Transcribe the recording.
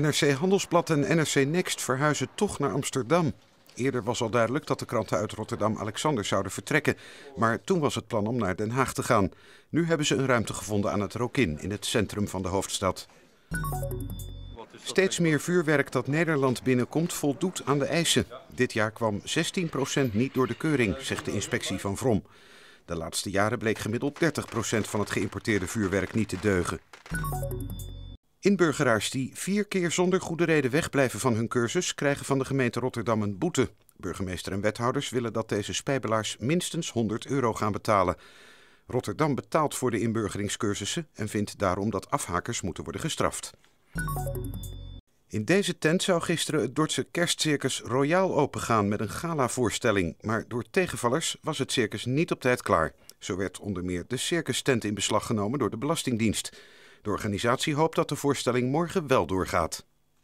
NRC Handelsblad en NRC Next verhuizen toch naar Amsterdam. Eerder was al duidelijk dat de kranten uit Rotterdam Alexander zouden vertrekken, maar toen was het plan om naar Den Haag te gaan. Nu hebben ze een ruimte gevonden aan het Rokin in het centrum van de hoofdstad. Steeds meer vuurwerk dat Nederland binnenkomt voldoet aan de eisen. Dit jaar kwam 16% niet door de keuring, zegt de inspectie van Vrom. De laatste jaren bleek gemiddeld 30% van het geïmporteerde vuurwerk niet te deugen. Inburgeraars die vier keer zonder goede reden wegblijven van hun cursus krijgen van de gemeente Rotterdam een boete. Burgemeester en wethouders willen dat deze spijbelaars minstens 100 euro gaan betalen. Rotterdam betaalt voor de inburgeringscursussen en vindt daarom dat afhakers moeten worden gestraft. In deze tent zou gisteren het Dordtse kerstcircus Royaal opengaan met een galavoorstelling. Maar door tegenvallers was het circus niet op tijd klaar. Zo werd onder meer de circustent in beslag genomen door de Belastingdienst. De organisatie hoopt dat de voorstelling morgen wel doorgaat.